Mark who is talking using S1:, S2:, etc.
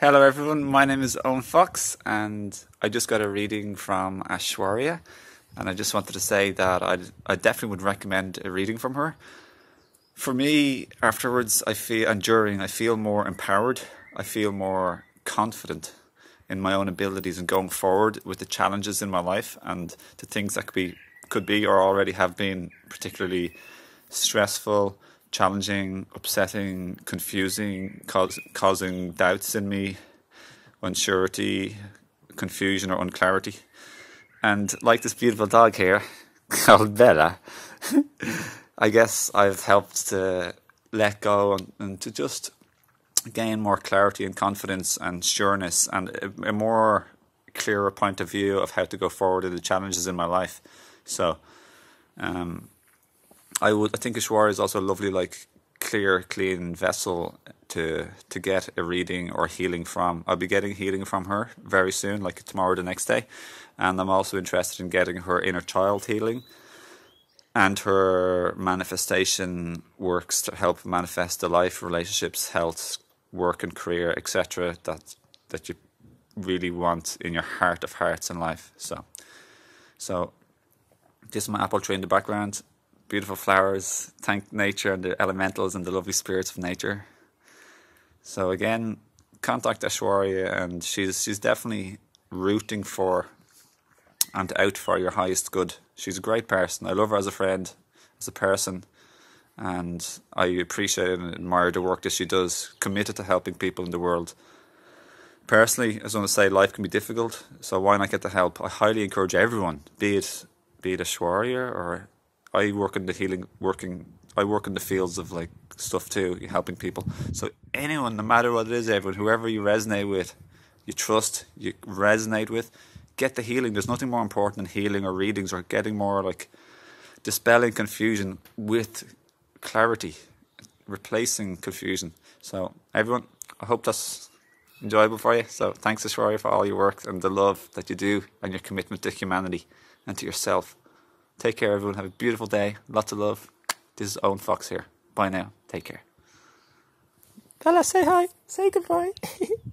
S1: Hello, everyone. My name is Owen Fox, and I just got a reading from Ashwarya. And I just wanted to say that I, I definitely would recommend a reading from her. For me, afterwards, I feel, and during, I feel more empowered. I feel more confident in my own abilities and going forward with the challenges in my life and the things that could be, could be or already have been particularly stressful challenging, upsetting, confusing, cause, causing doubts in me, unsurety, confusion, or unclarity. And like this beautiful dog here, called Bella, I guess I've helped to let go and, and, to just gain more clarity and confidence and sureness and a, a more clearer point of view of how to go forward in the challenges in my life. So, um, I would. I think a Shuar is also a lovely, like clear, clean vessel to to get a reading or healing from. I'll be getting healing from her very soon, like tomorrow, the next day, and I'm also interested in getting her inner child healing and her manifestation works to help manifest the life, relationships, health, work, and career, etc. That that you really want in your heart of hearts in life. So, so this is my apple tree in the background beautiful flowers, thank nature and the elementals and the lovely spirits of nature. So again, contact Ashwarya, and she's she's definitely rooting for and out for your highest good. She's a great person. I love her as a friend, as a person, and I appreciate and admire the work that she does, committed to helping people in the world. Personally, I just want to say life can be difficult, so why not get the help? I highly encourage everyone, be it be it Ashwarya or I work in the healing working I work in the fields of like stuff too, helping people. So anyone, no matter what it is, everyone, whoever you resonate with, you trust, you resonate with, get the healing. There's nothing more important than healing or readings or getting more like dispelling confusion with clarity, replacing confusion. So everyone, I hope that's enjoyable for you. So thanks Ashwarya for all your work and the love that you do and your commitment to humanity and to yourself. Take care, everyone. Have a beautiful day. Lots of love. This is Owen Fox here. Bye now. Take care. Bella, say hi. Say goodbye.